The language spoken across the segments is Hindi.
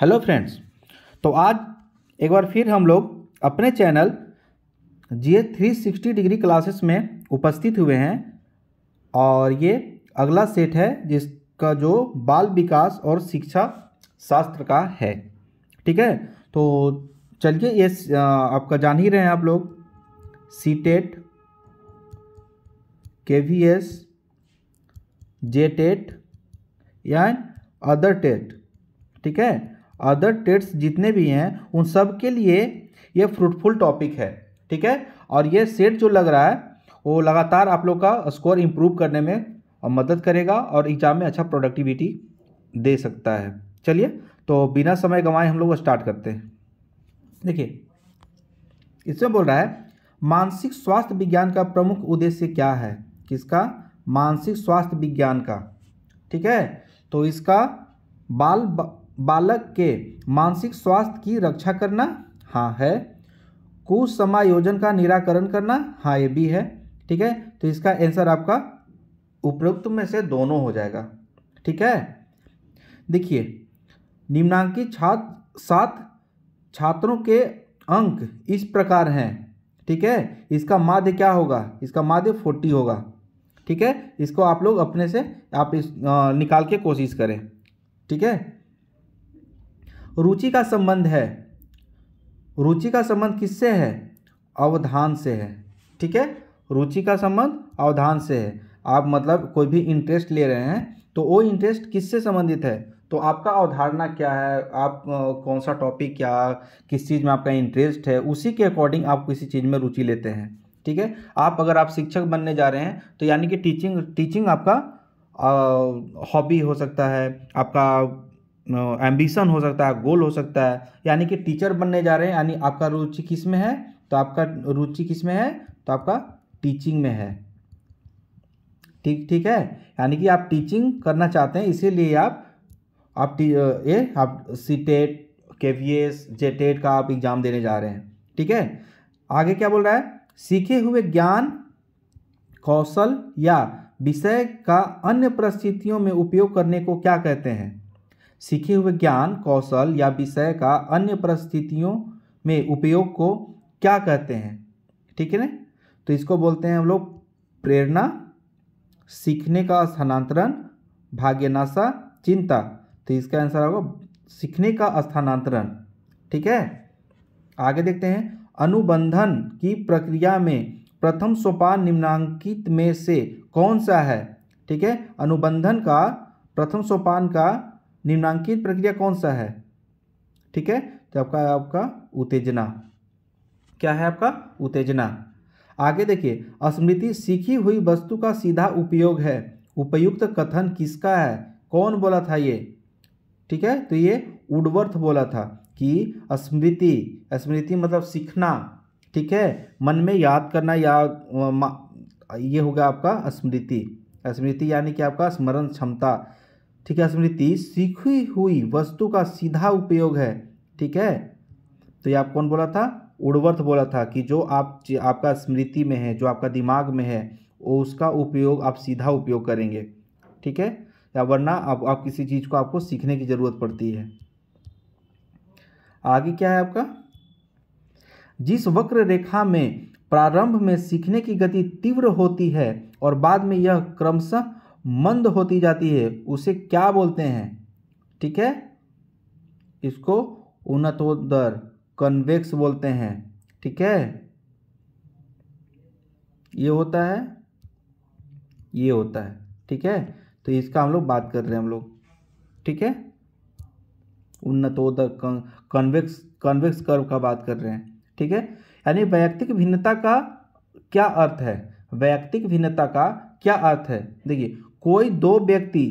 हेलो फ्रेंड्स तो आज एक बार फिर हम लोग अपने channel G A three sixty degree classes में उपस्थित हुए हैं और ये अगला सेट है जिसका जो बाल विकास और शिक्षा शास्त्र का है ठीक है तो चलिए ये आपका जान ही रहे हैं आप लोग सी टेट के वी एस जे टेट या अदर टेट ठीक है अदर टेट्स जितने भी हैं उन सब के लिए ये फ्रूटफुल टॉपिक है ठीक है और ये सेट जो लग रहा है वो लगातार आप लोग का स्कोर इम्प्रूव करने में मदद करेगा और एग्ज़ाम में अच्छा प्रोडक्टिविटी दे सकता है चलिए तो बिना समय गंवाए हम लोग स्टार्ट करते हैं देखिए इसमें बोल रहा है मानसिक स्वास्थ्य विज्ञान का प्रमुख उद्देश्य क्या है किसका मानसिक स्वास्थ्य विज्ञान का ठीक है तो इसका बाल बालक के मानसिक स्वास्थ्य की रक्षा करना हाँ है कुसमायोजन का निराकरण करना हाँ ये भी है ठीक है तो इसका आंसर आपका उपरोक्त में से दोनों हो जाएगा ठीक है देखिए निम्नांकित छात्र सात छात्रों के अंक इस प्रकार हैं ठीक है इसका माध्य क्या होगा इसका माध्य फोर्टी होगा ठीक है इसको आप लोग अपने से आप इस आ, निकाल के कोशिश करें ठीक है रुचि का संबंध है रुचि का संबंध किससे है अवधान से है ठीक है रुचि का संबंध अवधान से है आप मतलब कोई भी इंटरेस्ट ले रहे हैं तो वो इंटरेस्ट किससे संबंधित है तो आपका अवधारणा क्या है आप कौन सा टॉपिक क्या किस चीज़ में आपका इंटरेस्ट है उसी के अकॉर्डिंग आप किसी चीज़ में रुचि लेते हैं ठीक है आप अगर आप शिक्षक बनने जा रहे हैं तो यानी कि टीचिंग टीचिंग आपका हॉबी हो सकता है आपका एम्बिशन हो सकता है गोल हो सकता है यानी कि टीचर बनने जा रहे हैं यानी आपका रुचि किस में है तो आपका रुचि किस में है तो आपका टीचिंग में है ठीक ठीक है यानी कि आप टीचिंग करना चाहते हैं इसीलिए आप आप टी ये आप सी टेट के वी एस जे टेट का आप एग्ज़ाम देने जा रहे हैं ठीक है आगे क्या बोल रहा है सीखे हुए ज्ञान कौशल या विषय का अन्य परिस्थितियों में उपयोग करने को क्या कहते हैं सीखे हुए ज्ञान कौशल या विषय का अन्य परिस्थितियों में उपयोग को क्या कहते हैं ठीक है ना तो इसको बोलते हैं हम लोग प्रेरणा सीखने का स्थानांतरण भाग्यनाशा चिंता तो इसका आंसर होगा सीखने का स्थानांतरण ठीक है आगे देखते हैं अनुबंधन की प्रक्रिया में प्रथम सोपान निम्नांकित में से कौन सा है ठीक है अनुबंधन का प्रथम सोपान का निम्नांकित प्रक्रिया कौन सा है ठीक है तो आपका आपका उत्तेजना क्या है आपका उत्तेजना आगे देखिए स्मृति सीखी हुई वस्तु का सीधा उपयोग है उपयुक्त कथन किसका है कौन बोला था ये ठीक है तो ये उडवर्थ बोला था कि स्मृति स्मृति मतलब सीखना ठीक है मन में याद करना या ये होगा आपका स्मृति स्मृति यानी कि आपका स्मरण क्षमता ठीक है स्मृति सीखी हुई वस्तु का सीधा उपयोग है ठीक है तो ये आप कौन बोला था उड़वर्थ बोला था कि जो आप आपका स्मृति में है जो आपका दिमाग में है वो उसका उपयोग आप सीधा उपयोग करेंगे ठीक है या वरना आप, आप किसी चीज़ को आपको सीखने की ज़रूरत पड़ती है आगे क्या है आपका जिस वक्र रेखा में प्रारंभ में सीखने की गति तीव्र होती है और बाद में यह क्रमशः मंद होती जाती है उसे क्या बोलते हैं ठीक है इसको उन्नतोदर कन्वेक्स बोलते हैं ठीक है ये होता है ये होता है ठीक है तो इसका हम लोग बात कर रहे हैं हम लोग ठीक है उन्नतोदर कन्वेक्स कन्वेक्स कर्व का बात कर रहे हैं ठीक है यानी वैयक्तिक भिन्नता का क्या अर्थ है वैयक्तिक भिन्नता का क्या अर्थ है देखिए कोई दो व्यक्ति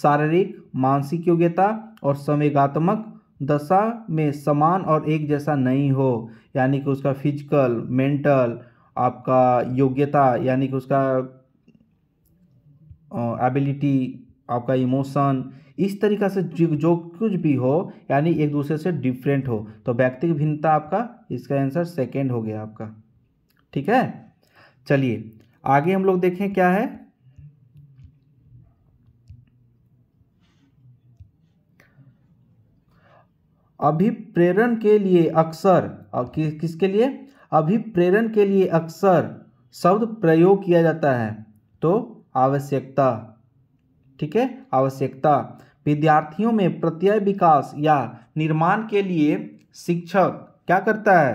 शारीरिक मानसिक योग्यता और संवेगात्मक दशा में समान और एक जैसा नहीं हो यानी कि उसका फिजिकल मेंटल आपका योग्यता यानी कि उसका एबिलिटी आपका इमोशन इस तरीका से जो कुछ भी हो यानी एक दूसरे से डिफरेंट हो तो व्यक्तिक भिन्नता आपका इसका आंसर सेकेंड हो गया आपका ठीक है चलिए आगे हम लोग देखें क्या है अभिप्रेरण के लिए अक्सर कि, किसके लिए अभिप्रेरण के लिए अक्सर शब्द प्रयोग किया जाता है तो आवश्यकता ठीक है आवश्यकता विद्यार्थियों में प्रत्यय विकास या निर्माण के लिए शिक्षक क्या करता है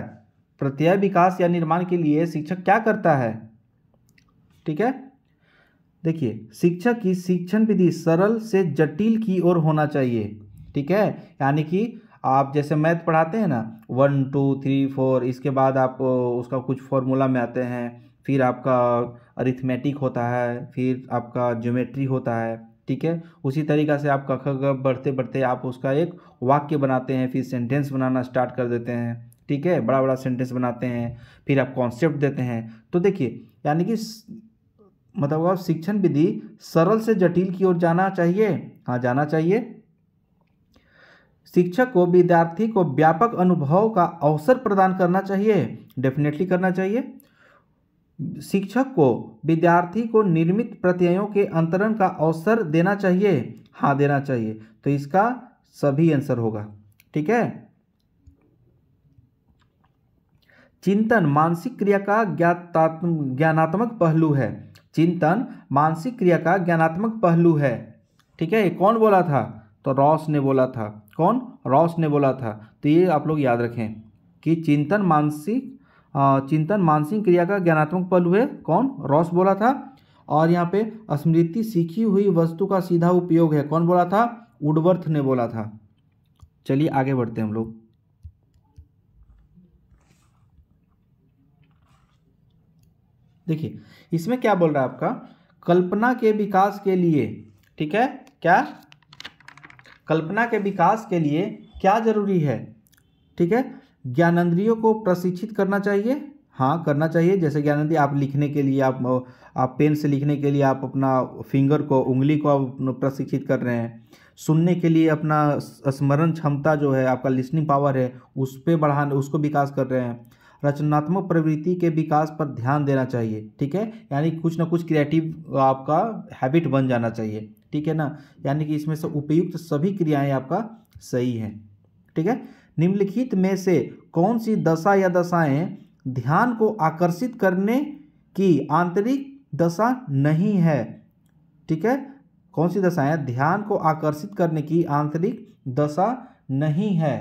प्रत्यय विकास या निर्माण के लिए शिक्षक क्या करता है ठीक है देखिए शिक्षक की शिक्षण विधि सरल से जटिल की ओर होना चाहिए ठीक है यानी कि आप जैसे मैथ पढ़ाते हैं ना वन टू थ्री फोर इसके बाद आप उसका कुछ फॉर्मूला में आते हैं फिर आपका अरिथमेटिक होता है फिर आपका ज्योमेट्री होता है ठीक है उसी तरीका से आप कख बढ़ते बढ़ते आप उसका एक वाक्य बनाते हैं फिर सेंटेंस बनाना स्टार्ट कर देते हैं ठीक है बड़ा बड़ा सेंटेंस बनाते हैं फिर आप कॉन्सेप्ट देते हैं तो देखिए यानी कि मतलब शिक्षण विधि सरल से जटिल की ओर जाना चाहिए हाँ जाना चाहिए शिक्षक को विद्यार्थी को व्यापक अनुभव का अवसर प्रदान करना चाहिए डेफिनेटली करना चाहिए शिक्षक को विद्यार्थी को निर्मित प्रत्ययों के अंतरण का अवसर देना चाहिए हाँ देना चाहिए तो इसका सभी आंसर होगा ठीक है चिंतन मानसिक क्रिया का ज्ञानात्मक पहलू है चिंतन मानसिक क्रिया का ज्ञानात्मक पहलू है ठीक है ये कौन बोला था तो रॉस ने बोला था कौन रॉस ने बोला था तो ये आप लोग याद रखें कि चिंतन मानसिक चिंतन मानसिक क्रिया का ज्ञानात्मक पहलू है कौन रॉस बोला था और यहाँ पे स्मृति सीखी हुई वस्तु का सीधा उपयोग है कौन बोला था उडवर्थ ने बोला था चलिए आगे बढ़ते हैं हम लोग देखिए इसमें क्या बोल रहा है आपका कल्पना के विकास के लिए ठीक है क्या कल्पना के विकास के लिए क्या जरूरी है ठीक है ज्ञानेन्द्रियों को प्रशिक्षित करना चाहिए हाँ करना चाहिए जैसे ज्ञानेन्द्रिय आप लिखने के लिए आप आप पेन से लिखने के लिए आप अपना फिंगर को उंगली को आप प्रशिक्षित कर रहे हैं सुनने के लिए अपना स्मरण क्षमता जो है आपका लिसनिंग पावर है उस पर बढ़ाने उसको विकास कर रहे हैं रचनात्मक प्रवृत्ति के विकास पर ध्यान देना चाहिए ठीक है यानी कुछ ना कुछ क्रिएटिव आपका हैबिट बन जाना चाहिए ठीक है ना यानी कि इसमें से उपयुक्त सभी क्रियाएं आपका सही हैं ठीक है निम्नलिखित में से कौन सी दशा या दशाएं ध्यान को आकर्षित करने की आंतरिक दशा नहीं है ठीक है कौन सी दशाएं ध्यान को आकर्षित करने की आंतरिक दशा नहीं है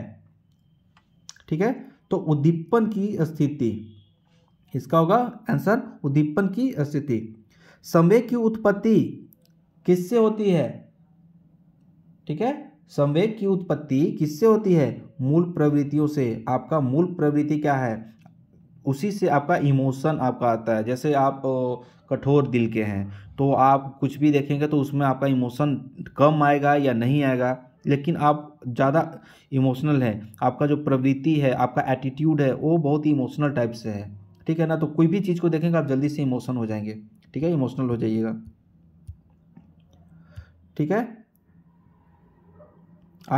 ठीक है तो उद्दीपन की स्थिति इसका होगा आंसर उद्दीपन की स्थिति संवेग की उत्पत्ति किससे होती है ठीक है संवेग की उत्पत्ति किससे होती है मूल प्रवृत्तियों से आपका मूल प्रवृत्ति क्या है उसी से आपका इमोशन आपका आता है जैसे आप कठोर दिल के हैं तो आप कुछ भी देखेंगे तो उसमें आपका इमोशन कम आएगा या नहीं आएगा लेकिन आप ज़्यादा इमोशनल है आपका जो प्रवृत्ति है आपका एटीट्यूड है वो बहुत ही इमोशनल टाइप से है ठीक है ना तो कोई भी चीज़ को देखेंगे आप जल्दी से इमोशन हो जाएंगे ठीक है इमोशनल हो जाइएगा ठीक है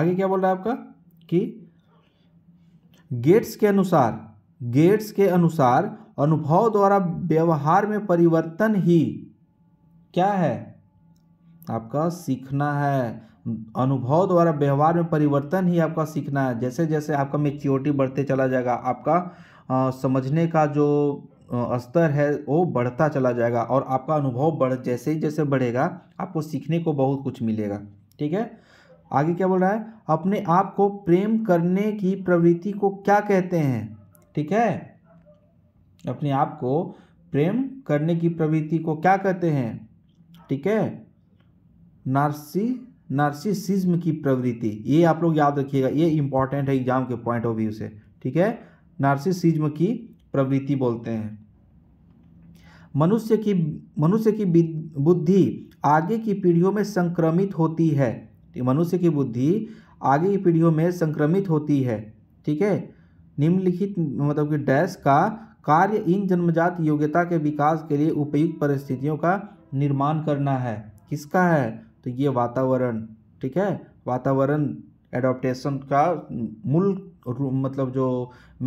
आगे क्या बोल रहा है आपका कि गेट्स के अनुसार गेट्स के अनुसार अनुभव द्वारा व्यवहार में परिवर्तन ही क्या है आपका सीखना है अनुभव द्वारा व्यवहार में परिवर्तन ही आपका सीखना है जैसे जैसे आपका मेच्योरिटी बढ़ते चला जाएगा आपका आ, समझने का जो स्तर है वो बढ़ता चला जाएगा और आपका अनुभव बढ़ जैसे ही जैसे बढ़ेगा आपको सीखने को बहुत कुछ मिलेगा ठीक है आगे क्या बोल रहा है अपने आप को प्रेम करने की प्रवृत्ति को क्या कहते हैं ठीक है अपने आप को प्रेम करने की प्रवृत्ति को क्या कहते हैं ठीक है नार्सी नार्सिसिज्म की प्रवृत्ति ये आप लोग याद रखिएगा ये इंपॉर्टेंट है एग्जाम के पॉइंट ऑफ व्यू से ठीक है नार्सिसिज्म की प्रवृत्ति बोलते हैं मनुष्य की मनुष्य की बुद्धि आगे की पीढ़ियों में संक्रमित होती है मनुष्य की बुद्धि आगे की पीढ़ियों में संक्रमित होती है ठीक है निम्नलिखित मतलब कि डैश का कार्य इन जन्मजात योग्यता के विकास के लिए उपयुक्त परिस्थितियों का निर्माण करना है किसका है तो ये वातावरण ठीक है वातावरण एडोप्टेशन का मूल मतलब जो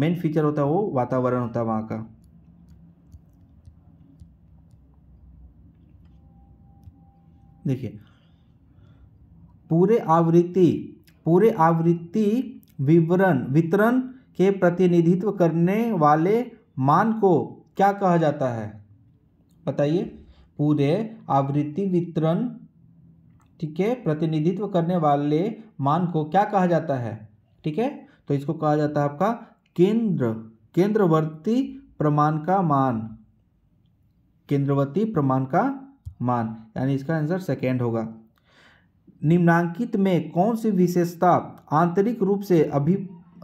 मेन फीचर होता है वो वातावरण होता है वहाँ का देखिए पूरे आवृत्ति पूरे आवृत्ति विवरण वितरण के प्रतिनिधित्व करने वाले मान को क्या कहा जाता है बताइए पूरे आवृत्ति वितरण ठीक है प्रतिनिधित्व करने वाले मान को क्या कहा जाता है ठीक है तो इसको कहा जाता है आपका केंद्र केंद्रवर्ती प्रमाण का मान केंद्रवर्ती प्रमाण का मान यानी इसका आंसर सेकेंड होगा निम्नांकित में कौन सी विशेषता आंतरिक रूप से अभि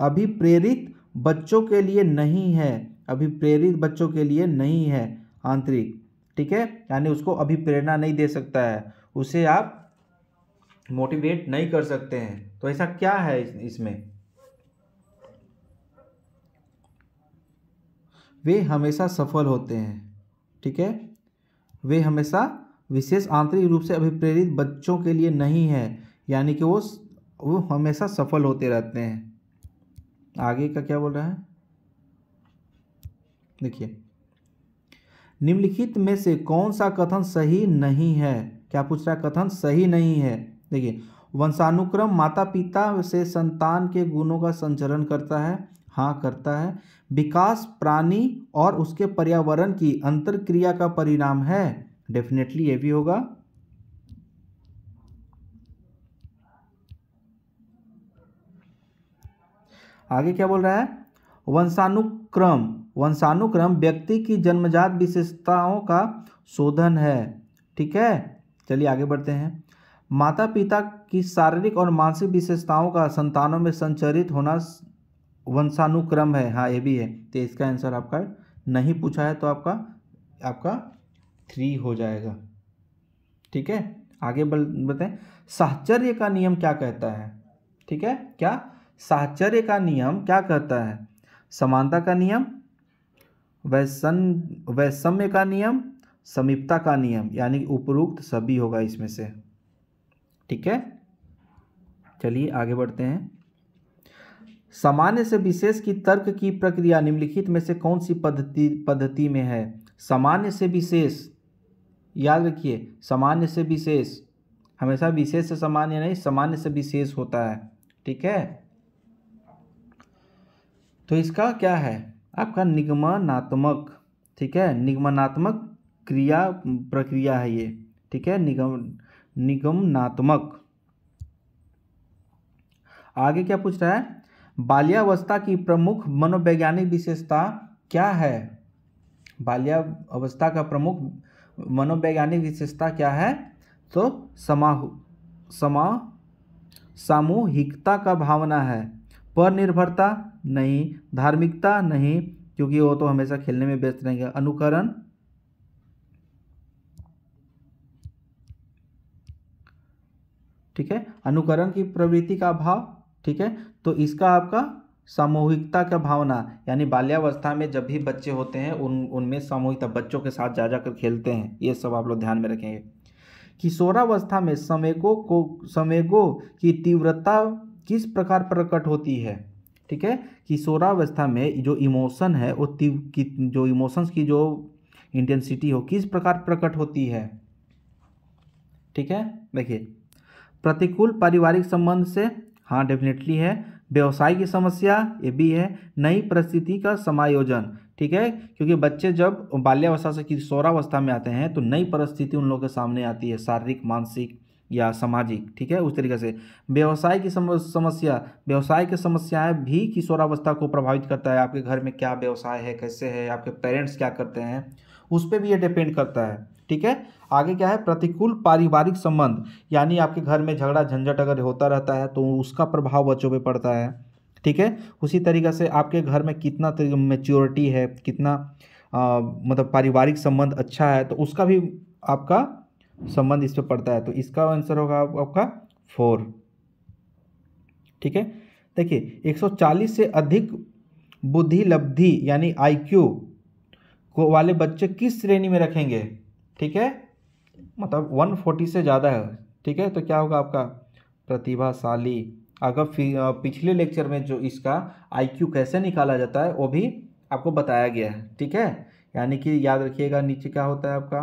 अभिप्रेरित बच्चों के लिए नहीं है अभिप्रेरित बच्चों के लिए नहीं है आंतरिक ठीक है यानी उसको अभिप्रेरणा नहीं दे सकता है उसे आप मोटिवेट नहीं कर सकते हैं तो ऐसा क्या है इसमें वे हमेशा सफल होते हैं ठीक है वे हमेशा विशेष आंतरिक रूप से अभिप्रेरित बच्चों के लिए नहीं है यानी कि वो वो हमेशा सफल होते रहते हैं आगे का क्या बोल रहा है देखिए निम्नलिखित में से कौन सा कथन सही नहीं है क्या पूछ रहा है कथन सही नहीं है देखिए वंशानुक्रम माता पिता से संतान के गुणों का संचरण करता है हाँ करता है विकास प्राणी और उसके पर्यावरण की अंतर क्रिया का परिणाम है डेफिनेटली ये भी होगा आगे क्या बोल रहा है वंशानुक्रम वंशानुक्रम व्यक्ति की जन्मजात विशेषताओं का शोधन है ठीक है चलिए आगे बढ़ते हैं माता पिता की शारीरिक और मानसिक विशेषताओं का संतानों में संचरित होना वंशानुक्रम है हाँ ये भी है तो इसका आंसर आपका नहीं पूछा है तो आपका आपका थ्री हो जाएगा ठीक है आगे बल बताएं साहचर्य का नियम क्या कहता है ठीक है क्या साहचर्य का नियम क्या कहता है समानता का नियम वैसन वैषम्य का नियम समीपता का नियम यानी उपरोक्त सभी होगा इसमें से ठीक है चलिए आगे बढ़ते हैं सामान्य से विशेष की तर्क की प्रक्रिया निम्नलिखित में से कौन सी पद्धति पद्धति में है सामान्य से विशेष याद रखिए सामान्य से विशेष हमेशा विशेष से सामान्य नहीं सामान्य से विशेष होता है ठीक है तो इसका क्या है आपका निगमनात्मक ठीक है निगमनात्मक क्रिया प्रक्रिया है ये ठीक है निगम निगमनात्मक आगे क्या पूछ रहा है बाल्यावस्था की प्रमुख मनोवैज्ञानिक विशेषता क्या है बाल्यावस्था का प्रमुख मनोवैज्ञानिक विशेषता क्या है तो समाह समा सामूहिकता का भावना है पर निर्भरता नहीं धार्मिकता नहीं क्योंकि वो तो हमेशा खेलने में व्यस्त रहेंगे अनुकरण ठीक है अनुकरण की प्रवृत्ति का अभाव ठीक है तो इसका आपका सामूहिकता का भावना यानी बाल्यावस्था में जब भी बच्चे होते हैं उन उनमें सामूहिकता बच्चों के साथ जा जाकर खेलते हैं ये सब आप लोग ध्यान में रखेंगे किशोरावस्था में समेकों को समेकों की तीव्रता किस प्रकार प्रकट होती है ठीक है किशोरावस्था में जो इमोशन है वो की जो इमोशंस की जो इंटेंसिटी हो किस प्रकार प्रकट होती है ठीक है देखिए प्रतिकूल पारिवारिक संबंध से हाँ डेफिनेटली है व्यवसाय की समस्या ये भी है नई परिस्थिति का समायोजन ठीक है क्योंकि बच्चे जब बाल्यावस्था से किशोरावस्था में आते हैं तो नई परिस्थिति उन लोगों के सामने आती है शारीरिक मानसिक या सामाजिक ठीक है उस तरीके से व्यवसाय की समस्या व्यवसाय की समस्याएं भी किशोरावस्था को प्रभावित करता है आपके घर में क्या व्यवसाय है कैसे है आपके पेरेंट्स क्या करते हैं उस पर भी ये डिपेंड करता है ठीक है आगे क्या है प्रतिकूल पारिवारिक संबंध यानी आपके घर में झगड़ा झंझट अगर होता रहता है तो उसका प्रभाव बच्चों पर पड़ता है ठीक है उसी तरीके से आपके घर में कितना मेच्योरिटी तो है कितना आ, मतलब पारिवारिक संबंध अच्छा है तो उसका भी आपका संबंध इस पर पड़ता है तो इसका आंसर होगा आप, आपका फोर ठीक है देखिए 140 से अधिक बुद्धि लब्धि यानी आईक्यू को वाले बच्चे किस श्रेणी में रखेंगे ठीक है मतलब 140 से ज़्यादा है ठीक है तो क्या होगा आपका प्रतिभाशाली अगर पिछले लेक्चर में जो इसका आईक्यू कैसे निकाला जाता है वो भी आपको बताया गया है ठीक है यानी कि याद रखिएगा नीचे क्या होता है आपका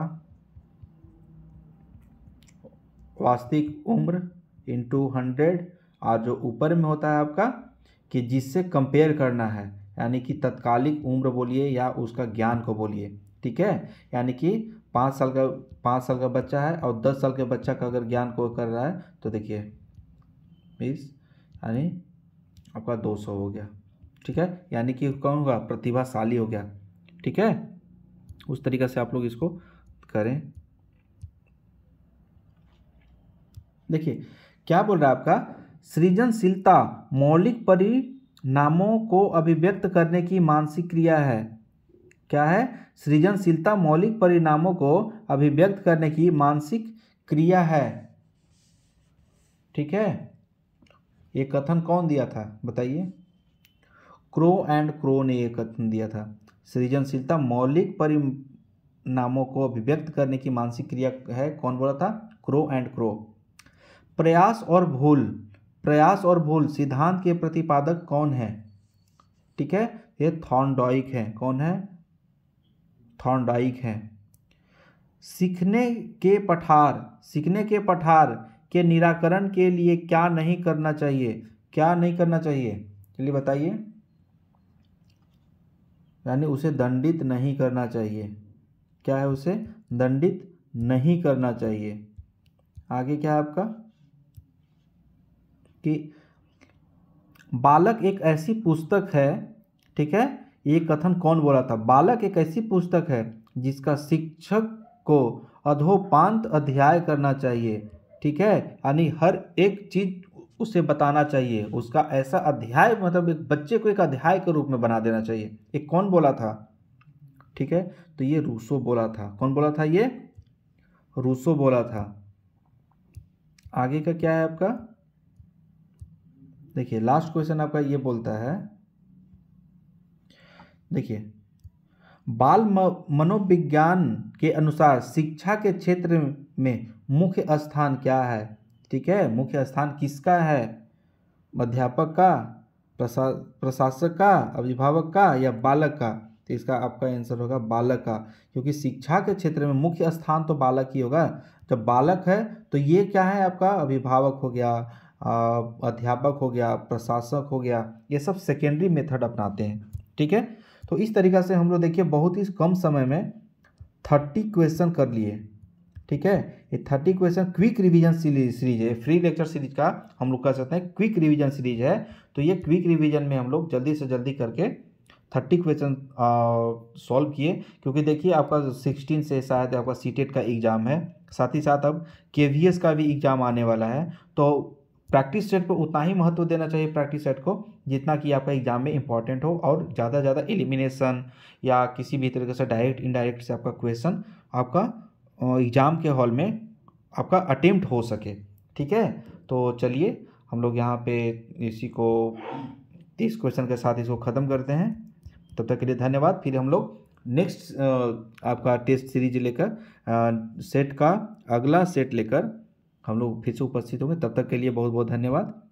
वास्तविक उम्र इंटू हंड्रेड और जो ऊपर में होता है आपका कि जिससे कंपेयर करना है यानी कि तत्कालिक उम्र बोलिए या उसका ज्ञान को बोलिए ठीक है यानी कि पाँच साल का पाँच साल का बच्चा है और दस साल के बच्चा का अगर ज्ञान को कर रहा है तो देखिए बीस यानी आपका दो सौ हो गया ठीक है यानी कि कौन होगा प्रतिभाशाली हो गया ठीक है उस तरीके से आप लोग इसको करें देखिए क्या बोल रहा है आपका सृजनशीलता मौलिक परिणामों को अभिव्यक्त करने की मानसिक क्रिया है क्या है सृजनशीलता मौलिक परिणामों को अभिव्यक्त करने की मानसिक क्रिया है ठीक है ये कथन कौन दिया था बताइए क्रो एंड क्रो ने यह कथन दिया था सृजनशीलता मौलिक परिणामों को अभिव्यक्त करने की मानसिक क्रिया है कौन बोला था क्रो एंड क्रो प्रयास और भूल प्रयास और भूल सिद्धांत के प्रतिपादक कौन है ठीक है ये थॉन्डॉइक है कौन है थॉर्नडाइक हैं सीखने के पठार सीखने के पठार के निराकरण के लिए क्या नहीं करना चाहिए क्या नहीं करना चाहिए चलिए बताइए यानी उसे दंडित नहीं करना चाहिए क्या है उसे दंडित नहीं करना चाहिए आगे क्या है आपका कि बालक एक ऐसी पुस्तक है ठीक है ये कथन कौन बोला था बालक एक ऐसी पुस्तक है जिसका शिक्षक को अधोपांत अध्याय करना चाहिए ठीक है यानी हर एक चीज उसे बताना चाहिए उसका ऐसा अध्याय मतलब एक बच्चे को एक अध्याय के रूप में बना देना चाहिए एक कौन बोला था ठीक है तो ये रूसो बोला था कौन बोला था ये रूसो बोला था आगे का क्या है आपका देखिए लास्ट क्वेश्चन आपका ये बोलता है देखिए बाल मनोविज्ञान के अनुसार शिक्षा के क्षेत्र में मुख्य स्थान क्या है ठीक है मुख्य स्थान किसका है अध्यापक का प्रशा प्रशासक का अभिभावक का या बालक का तो इसका आपका आंसर होगा बालक का क्योंकि शिक्षा के क्षेत्र में मुख्य स्थान तो बालक ही होगा जब बालक है तो ये क्या है आपका अभिभावक हो गया अध्यापक हो गया प्रशासक हो गया ये सब सेकेंडरी मेथड अपनाते हैं ठीक है तो इस तरीका से हम लोग देखिए बहुत ही कम समय में थर्टी क्वेश्चन कर लिए ठीक है ये thirty question quick revision series है फ्री लेक्चर सीरीज का हम लोग कह सकते हैं क्विक रिवीजन सीरीज है तो ये क्विक रिवीजन में हम लोग जल्दी से जल्दी करके थर्टी क्वेश्चन सॉल्व किए क्योंकि देखिए आपका सिक्सटीन से शायद आपका सीटेट का एग्ज़ाम है साथ ही साथ अब के का भी एग्ज़ाम आने वाला है तो प्रैक्टिस सेट को उतना ही महत्व देना चाहिए प्रैक्टिस सेट को जितना कि आपका एग्जाम में इंपॉर्टेंट हो और ज़्यादा ज़्यादा एलिमिनेशन या किसी भी तरीके से डायरेक्ट इनडायरेक्ट से आपका क्वेश्चन आपका एग्ज़ाम के हॉल में आपका अटेम्प्ट हो सके ठीक है तो चलिए हम लोग यहाँ पे इसी को इस क्वेश्चन के साथ इसको ख़त्म करते हैं तब तक के लिए धन्यवाद फिर हम लोग नेक्स्ट आपका टेस्ट सीरीज लेकर सेट का अगला सेट लेकर हम लोग फिर से उपस्थित होंगे तब तक के लिए बहुत बहुत धन्यवाद